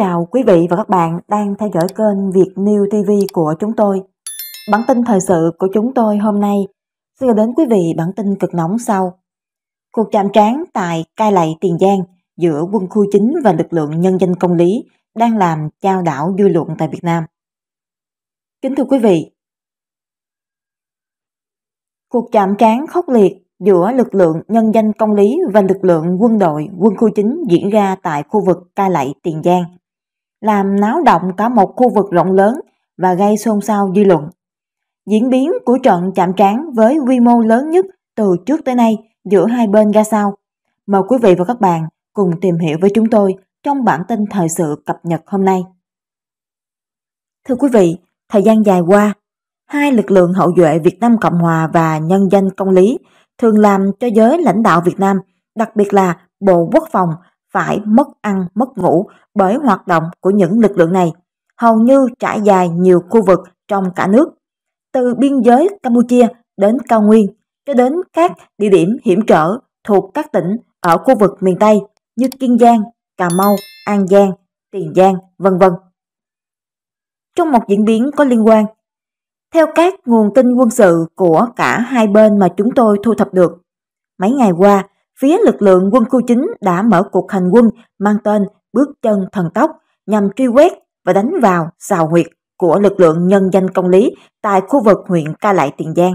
chào quý vị và các bạn đang theo dõi kênh Việt New TV của chúng tôi. Bản tin thời sự của chúng tôi hôm nay sẽ gửi đến quý vị bản tin cực nóng sau. Cuộc chạm trán tại Cai Lậy Tiền Giang giữa quân khu chính và lực lượng nhân dân công lý đang làm trao đảo dư luận tại Việt Nam. Kính thưa quý vị, cuộc chạm trán khốc liệt giữa lực lượng nhân dân công lý và lực lượng quân đội quân khu chính diễn ra tại khu vực Cai Lậy Tiền Giang làm náo động cả một khu vực rộng lớn và gây xôn xao dư luận. Diễn biến của trận chạm trán với quy mô lớn nhất từ trước tới nay giữa hai bên ra sao? Mời quý vị và các bạn cùng tìm hiểu với chúng tôi trong bản tin thời sự cập nhật hôm nay. Thưa quý vị, thời gian dài qua, hai lực lượng hậu duệ Việt Nam Cộng Hòa và nhân dân công lý thường làm cho giới lãnh đạo Việt Nam, đặc biệt là Bộ Quốc phòng phải mất ăn, mất ngủ bởi hoạt động của những lực lượng này, hầu như trải dài nhiều khu vực trong cả nước, từ biên giới Campuchia đến cao nguyên cho đến các địa điểm hiểm trở thuộc các tỉnh ở khu vực miền Tây như Kiên Giang, Cà Mau, An Giang, Tiền Giang, vân vân. Trong một diễn biến có liên quan, theo các nguồn tin quân sự của cả hai bên mà chúng tôi thu thập được, mấy ngày qua phía lực lượng quân khu chính đã mở cuộc hành quân mang tên bước chân thần tốc nhằm truy quét và đánh vào xào huyệt của lực lượng nhân danh công lý tại khu vực huyện Ca Lại Tiền Giang.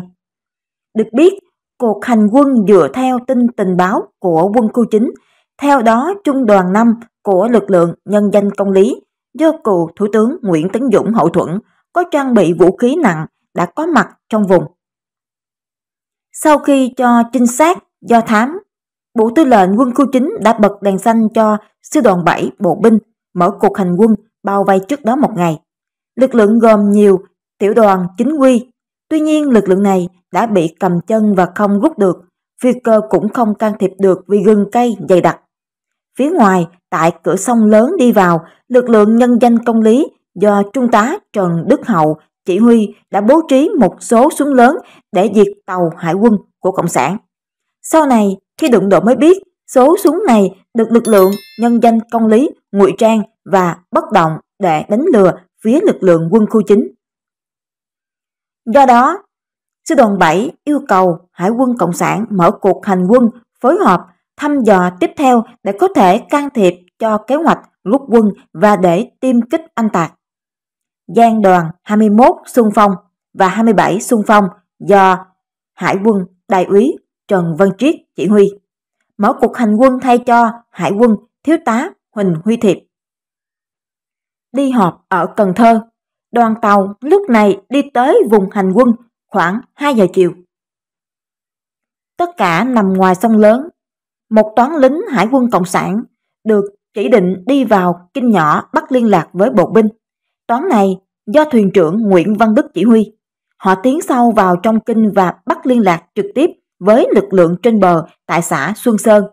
Được biết, cuộc hành quân dựa theo tin tình báo của quân khu chính, theo đó trung đoàn 5 của lực lượng nhân danh công lý do cựu Thủ tướng Nguyễn Tấn Dũng hậu thuẫn có trang bị vũ khí nặng đã có mặt trong vùng. Sau khi cho trinh sát do thám Bộ Tư lệnh quân khu 9 đã bật đèn xanh cho sư đoàn 7 bộ binh mở cuộc hành quân bao vây trước đó một ngày. Lực lượng gồm nhiều tiểu đoàn chính quy, tuy nhiên lực lượng này đã bị cầm chân và không rút được, phi cơ cũng không can thiệp được vì gừng cây dày đặc. Phía ngoài, tại cửa sông lớn đi vào, lực lượng nhân danh công lý do Trung tá Trần Đức Hậu chỉ huy đã bố trí một số súng lớn để diệt tàu hải quân của Cộng sản. Sau này, khi đụng độ mới biết, số súng này được lực lượng nhân danh công lý ngụy trang và bất động để đánh lừa phía lực lượng quân khu chính. Do đó, Sư đoàn 7 yêu cầu Hải quân Cộng sản mở cuộc hành quân phối hợp thăm dò tiếp theo để có thể can thiệp cho kế hoạch rút quân và để tiêm kích anh tạc. Giang đoàn 21 xung phong và 27 xung phong do Hải quân Đại úy Trần Văn Triết chỉ huy. Mở cuộc hành quân thay cho Hải quân Thiếu tá Huỳnh Huy Thiệp. Đi họp ở Cần Thơ, đoàn tàu lúc này đi tới vùng hành quân khoảng 2 giờ chiều. Tất cả nằm ngoài sông lớn, một toán lính hải quân Cộng sản được chỉ định đi vào kinh nhỏ bắt liên lạc với bộ binh. Toán này do thuyền trưởng Nguyễn Văn Đức chỉ huy. Họ tiến sâu vào trong kinh và bắt liên lạc trực tiếp với lực lượng trên bờ tại xã Xuân Sơn.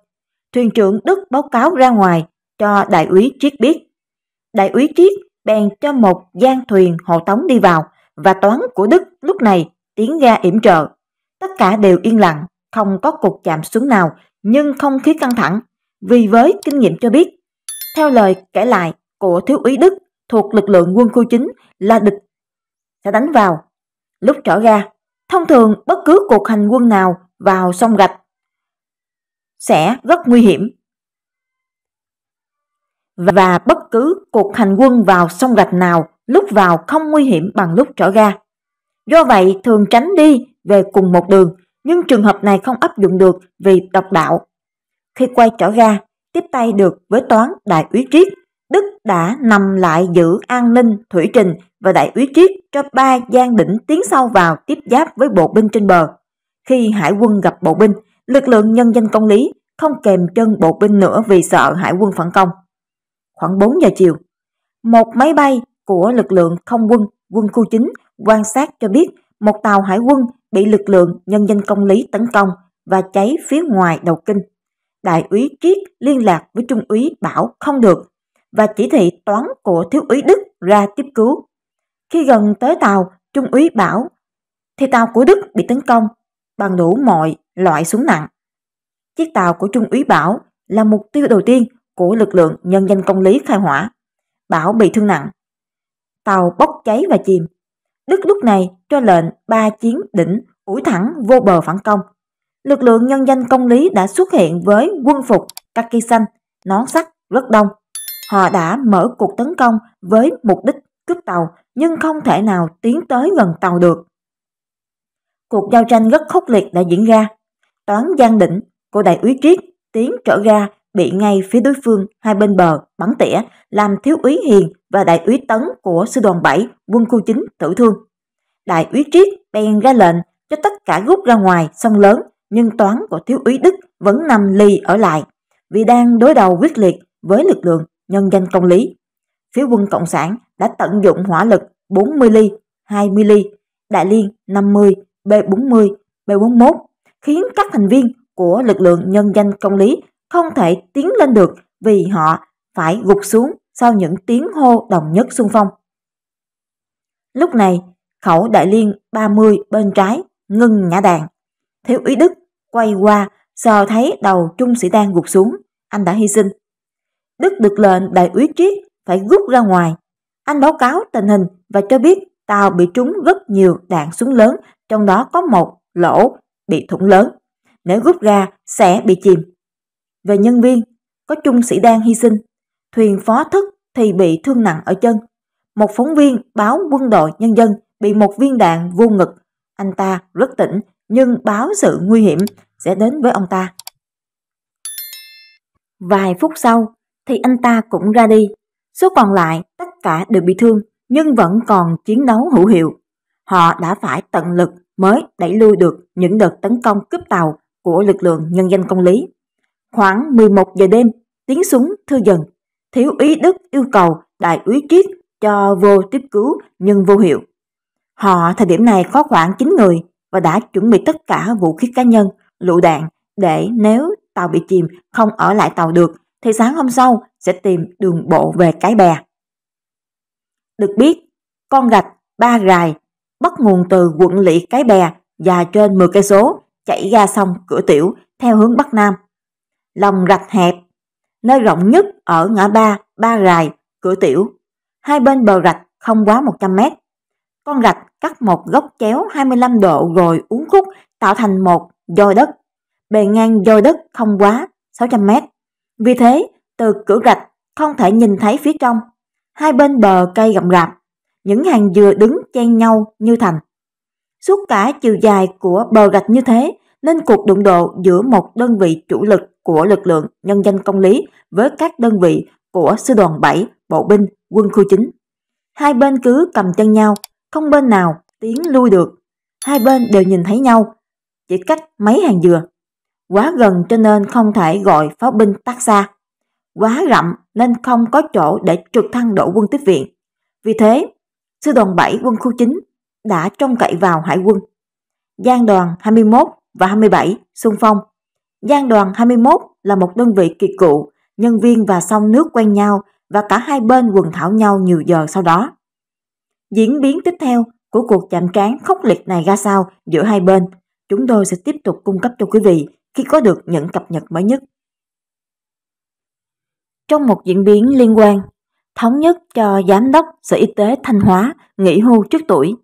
Thuyền trưởng Đức báo cáo ra ngoài cho đại úy Triết biết. Đại úy Triết bèn cho một gian thuyền hộ tống đi vào và toán của Đức lúc này tiến ra yểm trợ. Tất cả đều yên lặng, không có cuộc chạm xuống nào nhưng không khí căng thẳng vì với kinh nghiệm cho biết. Theo lời kể lại của thiếu úy Đức thuộc lực lượng quân khu chính là địch sẽ đánh vào. Lúc trở ra, thông thường bất cứ cuộc hành quân nào vào sông gạch sẽ rất nguy hiểm. Và bất cứ cuộc hành quân vào sông gạch nào lúc vào không nguy hiểm bằng lúc trở ra. Do vậy thường tránh đi về cùng một đường, nhưng trường hợp này không áp dụng được vì độc đạo. Khi quay trở ra, tiếp tay được với toán đại úy triết, Đức đã nằm lại giữ an ninh thủy trình và đại úy triết cho ba gian đỉnh tiến sâu vào tiếp giáp với bộ binh trên bờ. Khi hải quân gặp bộ binh, lực lượng nhân dân công lý không kèm chân bộ binh nữa vì sợ hải quân phản công. Khoảng 4 giờ chiều, một máy bay của lực lượng không quân quân khu chính quan sát cho biết một tàu hải quân bị lực lượng nhân dân công lý tấn công và cháy phía ngoài đầu kinh. Đại úy Triết liên lạc với trung úy bảo không được và chỉ thị toán của thiếu úy Đức ra tiếp cứu. Khi gần tới tàu, trung úy bảo thì tàu của Đức bị tấn công bằng đủ mọi loại súng nặng. Chiếc tàu của Trung úy Bảo là mục tiêu đầu tiên của lực lượng nhân danh công lý khai hỏa. Bảo bị thương nặng. Tàu bốc cháy và chìm. Đức lúc này cho lệnh ba chiến đỉnh ủi thẳng vô bờ phản công. Lực lượng nhân danh công lý đã xuất hiện với quân phục, kaki xanh, nón sắt rất đông. Họ đã mở cuộc tấn công với mục đích cướp tàu nhưng không thể nào tiến tới gần tàu được. Cuộc giao tranh rất khốc liệt đã diễn ra. Toán Giang Định cô đại úy Triết tiến trở ra bị ngay phía đối phương hai bên bờ bắn tỉa làm thiếu úy Hiền và đại úy Tấn của sư đoàn 7 quân khu 9 tử thương. Đại úy Triết bèn ra lệnh cho tất cả rút ra ngoài sông lớn nhưng toán của thiếu úy Đức vẫn nằm lì ở lại vì đang đối đầu quyết liệt với lực lượng nhân danh công lý. Phía quân Cộng sản đã tận dụng hỏa lực 40 ly, 20 ly, đại liên 50 B40, B41 khiến các thành viên của lực lượng nhân danh công lý không thể tiến lên được vì họ phải gục xuống sau những tiếng hô đồng nhất xung phong. Lúc này, khẩu đại liên 30 bên trái ngừng nhả đạn. Thiếu úy Đức quay qua sờ thấy đầu trung sĩ đang gục xuống, anh đã hy sinh. Đức được lệnh đại úy Triết phải rút ra ngoài. Anh báo cáo tình hình và cho biết tàu bị trúng rất nhiều đạn súng lớn trong đó có một lỗ bị thủng lớn, nếu rút ra sẽ bị chìm. Về nhân viên, có trung sĩ đang hy sinh, thuyền phó thức thì bị thương nặng ở chân. Một phóng viên báo quân đội nhân dân bị một viên đạn vô ngực. Anh ta rất tỉnh nhưng báo sự nguy hiểm sẽ đến với ông ta. Vài phút sau thì anh ta cũng ra đi. Số còn lại tất cả đều bị thương nhưng vẫn còn chiến đấu hữu hiệu họ đã phải tận lực mới đẩy lui được những đợt tấn công cướp tàu của lực lượng nhân dân công lý. Khoảng 11 giờ đêm, tiếng súng thư dần. Thiếu úy Đức yêu cầu đại úy Triết cho vô tiếp cứu nhưng vô hiệu. Họ thời điểm này có khoảng 9 người và đã chuẩn bị tất cả vũ khí cá nhân, lựu đạn để nếu tàu bị chìm không ở lại tàu được thì sáng hôm sau sẽ tìm đường bộ về cái bè. Được biết, con gạch, ba gài bắt nguồn từ quận lỵ Cái Bè và trên 10 cây số chảy ra sông Cửa Tiểu theo hướng Bắc Nam. Lòng rạch hẹp, nơi rộng nhất ở ngã ba Ba Rài, Cửa Tiểu. Hai bên bờ rạch không quá 100 mét. Con rạch cắt một góc chéo 25 độ rồi uốn khúc tạo thành một dôi đất. Bề ngang dôi đất không quá 600 mét. Vì thế, từ cửa rạch không thể nhìn thấy phía trong. Hai bên bờ cây rậm rạp, những hàng dừa đứng chen nhau như thành. Suốt cả chiều dài của bờ rạch như thế, nên cuộc đụng độ giữa một đơn vị chủ lực của lực lượng nhân dân công lý với các đơn vị của sư đoàn 7, bộ binh, quân khu chính Hai bên cứ cầm chân nhau, không bên nào tiến lui được. Hai bên đều nhìn thấy nhau, chỉ cách mấy hàng dừa. Quá gần cho nên không thể gọi pháo binh tác xa. Quá rậm nên không có chỗ để trực thăng đổ quân tiếp viện. Vì thế, sư đoàn 7 quân khu 9 đã trông cậy vào hải quân. Giang đoàn 21 và 27 xung phong. Giang đoàn 21 là một đơn vị kỳ cụ, nhân viên và sông nước quen nhau và cả hai bên quần thảo nhau nhiều giờ sau đó. Diễn biến tiếp theo của cuộc chạm trán khốc liệt này ra sao giữa hai bên, chúng tôi sẽ tiếp tục cung cấp cho quý vị khi có được những cập nhật mới nhất. Trong một diễn biến liên quan, thống nhất cho Giám đốc Sở Y tế Thanh Hóa nghỉ hưu trước tuổi.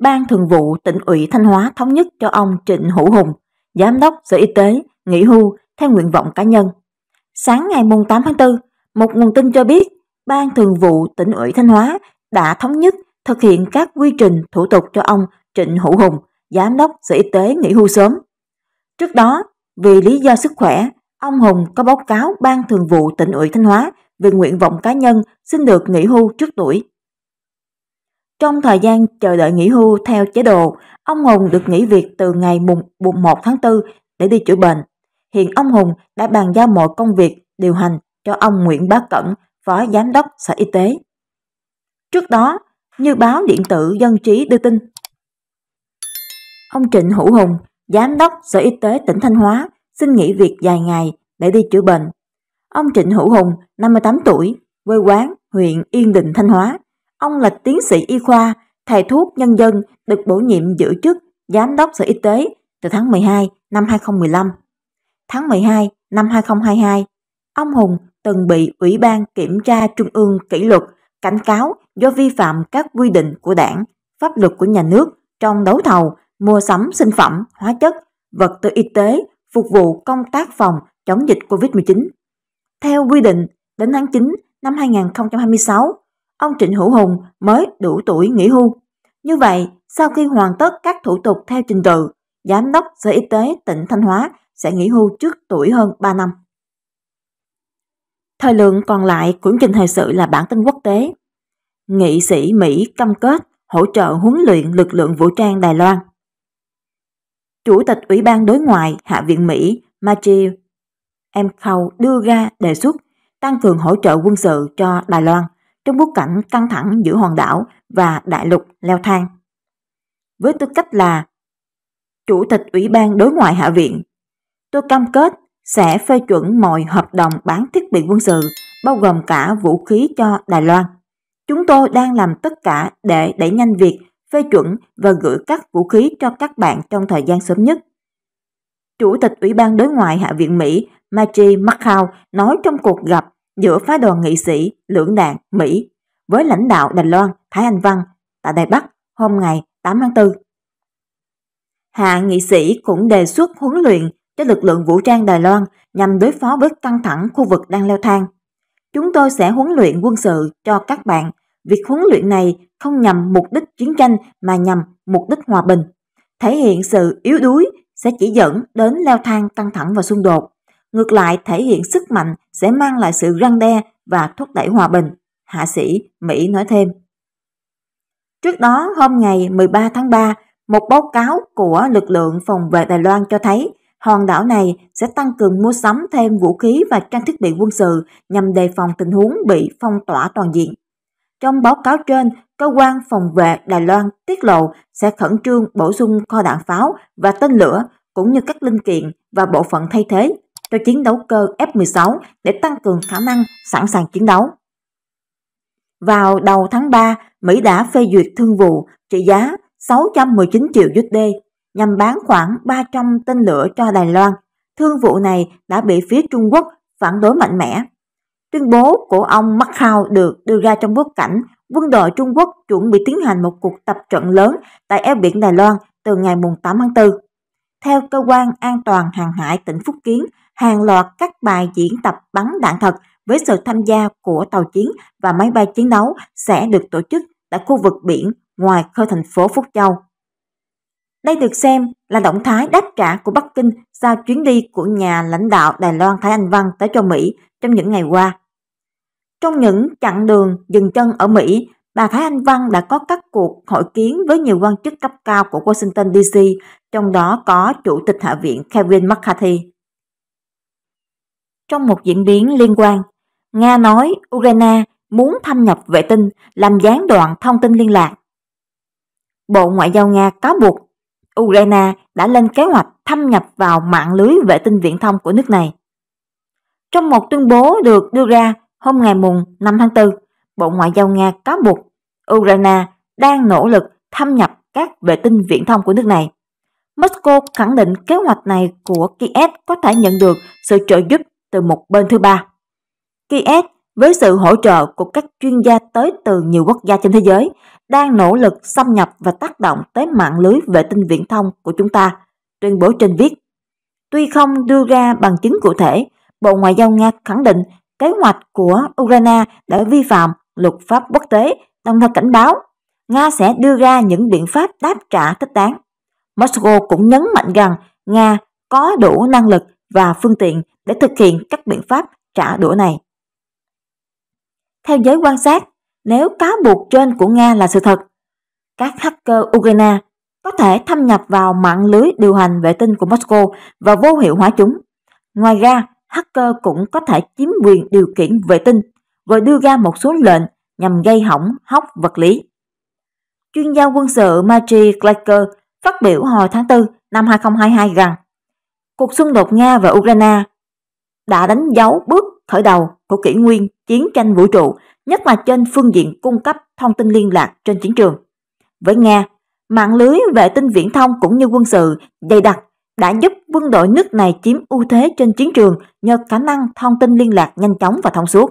Ban Thường vụ tỉnh ủy Thanh Hóa thống nhất cho ông Trịnh Hữu Hùng, Giám đốc Sở Y tế nghỉ hưu theo nguyện vọng cá nhân. Sáng ngày 8 tháng 4, một nguồn tin cho biết Ban Thường vụ tỉnh ủy Thanh Hóa đã thống nhất thực hiện các quy trình thủ tục cho ông Trịnh Hữu Hùng, Giám đốc Sở Y tế nghỉ hưu sớm. Trước đó, vì lý do sức khỏe, ông Hùng có báo cáo Ban Thường vụ tỉnh ủy Thanh Hóa vì nguyện vọng cá nhân xin được nghỉ hưu trước tuổi. Trong thời gian chờ đợi nghỉ hưu theo chế độ, ông Hùng được nghỉ việc từ ngày mùng 1 tháng 4 để đi chữa bệnh. Hiện ông Hùng đã bàn giao mọi công việc điều hành cho ông Nguyễn Bá Cẩn, Phó Giám đốc Sở Y tế. Trước đó, như báo điện tử Dân trí đưa tin, ông Trịnh Hữu Hùng, Giám đốc Sở Y tế tỉnh Thanh Hóa xin nghỉ việc dài ngày để đi chữa bệnh Ông Trịnh Hữu Hùng, 58 tuổi, quê quán, huyện Yên Định, Thanh Hóa. Ông là tiến sĩ y khoa, thầy thuốc nhân dân, được bổ nhiệm giữ chức Giám đốc Sở Y tế từ tháng 12 năm 2015. Tháng 12 năm 2022, ông Hùng từng bị Ủy ban Kiểm tra Trung ương kỷ luật cảnh cáo do vi phạm các quy định của đảng, pháp luật của nhà nước trong đấu thầu, mua sắm sinh phẩm, hóa chất, vật tư y tế phục vụ công tác phòng chống dịch COVID-19. Theo quy định, đến tháng 9 năm 2026, ông Trịnh Hữu Hùng mới đủ tuổi nghỉ hưu. Như vậy, sau khi hoàn tất các thủ tục theo trình tự, Giám đốc Sở Y tế tỉnh Thanh Hóa sẽ nghỉ hưu trước tuổi hơn 3 năm. Thời lượng còn lại của trình thời sự là bản tin quốc tế. Nghị sĩ Mỹ cam kết hỗ trợ huấn luyện lực lượng vũ trang Đài Loan. Chủ tịch Ủy ban Đối ngoại Hạ viện Mỹ Matthew em Khâu đưa ra đề xuất tăng cường hỗ trợ quân sự cho Đài Loan trong bối cảnh căng thẳng giữa hòn đảo và đại lục leo thang. Với tư cách là Chủ tịch Ủy ban Đối ngoại Hạ viện, tôi cam kết sẽ phê chuẩn mọi hợp đồng bán thiết bị quân sự bao gồm cả vũ khí cho Đài Loan. Chúng tôi đang làm tất cả để đẩy nhanh việc phê chuẩn và gửi các vũ khí cho các bạn trong thời gian sớm nhất. Chủ tịch Ủy ban Đối ngoại Hạ viện Mỹ Margie McCall nói trong cuộc gặp giữa phái đoàn nghị sĩ lưỡng đảng Mỹ với lãnh đạo Đài Loan Thái Anh Văn tại Đài Bắc hôm ngày 8 tháng 4. Hạ nghị sĩ cũng đề xuất huấn luyện cho lực lượng vũ trang Đài Loan nhằm đối phó với căng thẳng khu vực đang leo thang. Chúng tôi sẽ huấn luyện quân sự cho các bạn. Việc huấn luyện này không nhằm mục đích chiến tranh mà nhằm mục đích hòa bình. Thể hiện sự yếu đuối sẽ chỉ dẫn đến leo thang căng thẳng và xung đột. Ngược lại, thể hiện sức mạnh sẽ mang lại sự răng đe và thúc đẩy hòa bình. Hạ sĩ Mỹ nói thêm. Trước đó, hôm ngày 13 tháng 3, một báo cáo của lực lượng phòng vệ Đài Loan cho thấy hòn đảo này sẽ tăng cường mua sắm thêm vũ khí và trang thiết bị quân sự nhằm đề phòng tình huống bị phong tỏa toàn diện. Trong báo cáo trên, cơ quan phòng vệ Đài Loan tiết lộ sẽ khẩn trương bổ sung kho đạn pháo và tên lửa cũng như các linh kiện và bộ phận thay thế cho chiến đấu cơ F-16 để tăng cường khả năng sẵn sàng chiến đấu. Vào đầu tháng 3, Mỹ đã phê duyệt thương vụ trị giá 619 triệu USD nhằm bán khoảng 300 tên lửa cho Đài Loan. Thương vụ này đã bị phía Trung Quốc phản đối mạnh mẽ. Tuyên bố của ông Macau được đưa ra trong bối cảnh quân đội Trung Quốc chuẩn bị tiến hành một cuộc tập trận lớn tại eo biển Đài Loan từ ngày 8 tháng 4. Theo Cơ quan An toàn Hàng hải tỉnh Phúc Kiến, hàng loạt các bài diễn tập bắn đạn thật với sự tham gia của tàu chiến và máy bay chiến đấu sẽ được tổ chức tại khu vực biển ngoài khơi thành phố Phúc Châu. Đây được xem là động thái đáp trả của Bắc Kinh sau chuyến đi của nhà lãnh đạo Đài Loan Thái Anh Văn tới châu Mỹ trong những ngày qua. Trong những chặng đường dừng chân ở Mỹ, bà Thái Anh Văn đã có các cuộc hội kiến với nhiều quan chức cấp cao của Washington DC, trong đó có Chủ tịch Hạ viện Kevin McCarthy. Trong một diễn biến liên quan, Nga nói Ukraine muốn thâm nhập vệ tinh làm gián đoạn thông tin liên lạc. Bộ Ngoại giao Nga cáo buộc Ukraine đã lên kế hoạch thâm nhập vào mạng lưới vệ tinh viễn thông của nước này. Trong một tuyên bố được đưa ra hôm ngày mùng 5 tháng 4, Bộ Ngoại giao Nga cáo buộc Ukraine đang nỗ lực thâm nhập các vệ tinh viễn thông của nước này. Moscow khẳng định kế hoạch này của Kiev có thể nhận được sự trợ giúp từ một bên thứ ba. Kiev với sự hỗ trợ của các chuyên gia tới từ nhiều quốc gia trên thế giới, đang nỗ lực xâm nhập và tác động tới mạng lưới vệ tinh viễn thông của chúng ta, tuyên bố trên viết. Tuy không đưa ra bằng chứng cụ thể, Bộ Ngoại giao Nga khẳng định kế hoạch của Ukraine đã vi phạm luật pháp quốc tế, đồng thời cảnh báo Nga sẽ đưa ra những biện pháp đáp trả thích đáng. Moscow cũng nhấn mạnh rằng Nga có đủ năng lực và phương tiện để thực hiện các biện pháp trả đũa này. Theo giới quan sát, nếu cáo buộc trên của Nga là sự thật, các hacker Ukraine có thể thâm nhập vào mạng lưới điều hành vệ tinh của Moscow và vô hiệu hóa chúng. Ngoài ra, hacker cũng có thể chiếm quyền điều khiển vệ tinh và đưa ra một số lệnh nhằm gây hỏng hóc vật lý. Chuyên gia quân sự Marty Gleicher phát biểu hồi tháng 4 năm 2022 rằng cuộc xung đột Nga và Ukraine đã đánh dấu bước khởi đầu của kỷ nguyên chiến tranh vũ trụ, nhất là trên phương diện cung cấp thông tin liên lạc trên chiến trường. Với Nga, mạng lưới vệ tinh viễn thông cũng như quân sự dày đặc đã giúp quân đội nước này chiếm ưu thế trên chiến trường nhờ khả năng thông tin liên lạc nhanh chóng và thông suốt.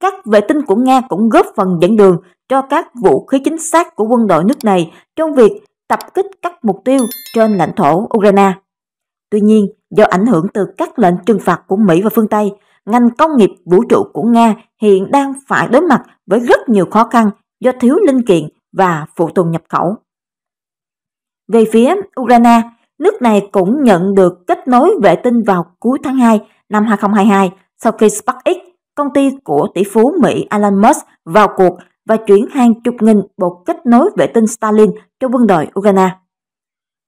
Các vệ tinh của Nga cũng góp phần dẫn đường cho các vũ khí chính xác của quân đội nước này trong việc tập kích các mục tiêu trên lãnh thổ Ukraine. Tuy nhiên, do ảnh hưởng từ các lệnh trừng phạt của Mỹ và phương Tây, ngành công nghiệp vũ trụ của Nga hiện đang phải đối mặt với rất nhiều khó khăn do thiếu linh kiện và phụ tùng nhập khẩu. Về phía Ukraine, nước này cũng nhận được kết nối vệ tinh vào cuối tháng 2 năm 2022 sau khi SpaceX, công ty của tỷ phú Mỹ Elon Musk vào cuộc và chuyển hàng chục nghìn bộ kết nối vệ tinh Starlink cho quân đội Ukraine.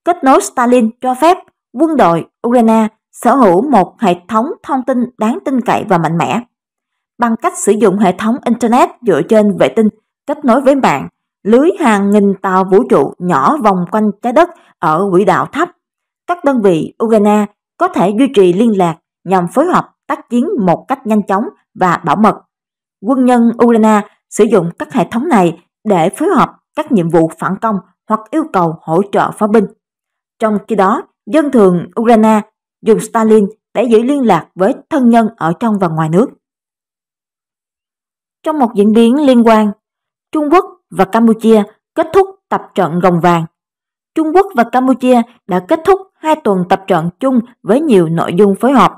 Kết nối Starlink cho phép quân đội Ukraine sở hữu một hệ thống thông tin đáng tin cậy và mạnh mẽ. Bằng cách sử dụng hệ thống Internet dựa trên vệ tinh kết nối với mạng, lưới hàng nghìn tàu vũ trụ nhỏ vòng quanh trái đất ở quỹ đạo thấp, các đơn vị Ukraine có thể duy trì liên lạc nhằm phối hợp tác chiến một cách nhanh chóng và bảo mật. Quân nhân Ukraine sử dụng các hệ thống này để phối hợp các nhiệm vụ phản công hoặc yêu cầu hỗ trợ pháo binh. Trong khi đó, dân thường Ukraine dùng Stalin để giữ liên lạc với thân nhân ở trong và ngoài nước. Trong một diễn biến liên quan, Trung Quốc và Campuchia kết thúc tập trận gồng vàng. Trung Quốc và Campuchia đã kết thúc hai tuần tập trận chung với nhiều nội dung phối hợp.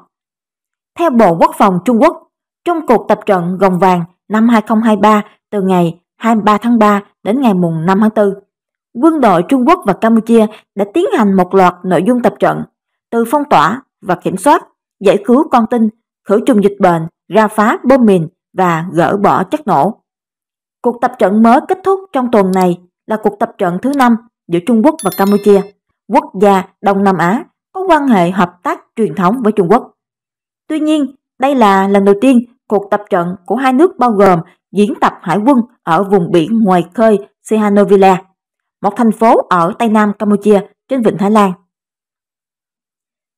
Theo Bộ Quốc phòng Trung Quốc, trong cuộc tập trận gồng vàng năm 2023 từ ngày 23 tháng 3 đến ngày mùng 5 tháng 4, quân đội Trung Quốc và Campuchia đã tiến hành một loạt nội dung tập trận, từ phong tỏa và kiểm soát, giải cứu con tin, khử trùng dịch bệnh, ra phá bom mìn và gỡ bỏ chất nổ. Cuộc tập trận mới kết thúc trong tuần này là cuộc tập trận thứ năm giữa Trung Quốc và Campuchia, quốc gia Đông Nam Á có quan hệ hợp tác truyền thống với Trung Quốc. Tuy nhiên, đây là lần đầu tiên cuộc tập trận của hai nước bao gồm diễn tập hải quân ở vùng biển ngoài khơi Sihanouville một thành phố ở Tây Nam Campuchia trên vịnh Thái Lan.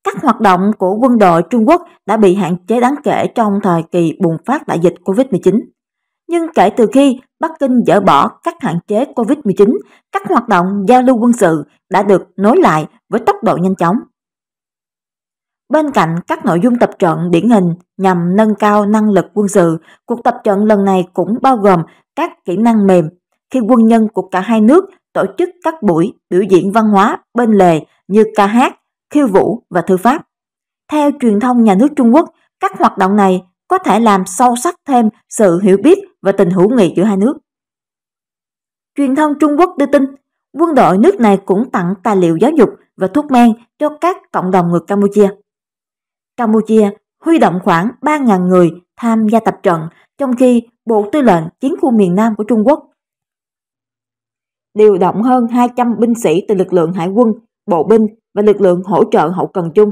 Các hoạt động của quân đội Trung Quốc đã bị hạn chế đáng kể trong thời kỳ bùng phát đại dịch COVID-19. Nhưng kể từ khi Bắc Kinh dỡ bỏ các hạn chế COVID-19, các hoạt động giao lưu quân sự đã được nối lại với tốc độ nhanh chóng. Bên cạnh các nội dung tập trận điển hình nhằm nâng cao năng lực quân sự, cuộc tập trận lần này cũng bao gồm các kỹ năng mềm khi quân nhân của cả hai nước tổ chức các buổi biểu diễn văn hóa bên lề như ca hát, khiêu vũ và thư pháp. Theo truyền thông nhà nước Trung Quốc, các hoạt động này có thể làm sâu sắc thêm sự hiểu biết và tình hữu nghị giữa hai nước. Truyền thông Trung Quốc đưa tin, quân đội nước này cũng tặng tài liệu giáo dục và thuốc men cho các cộng đồng người Campuchia. Campuchia huy động khoảng 3.000 người tham gia tập trận, trong khi Bộ Tư lệnh Chiến khu miền Nam của Trung Quốc điều động hơn 200 binh sĩ từ lực lượng hải quân, bộ binh và lực lượng hỗ trợ hậu cần chung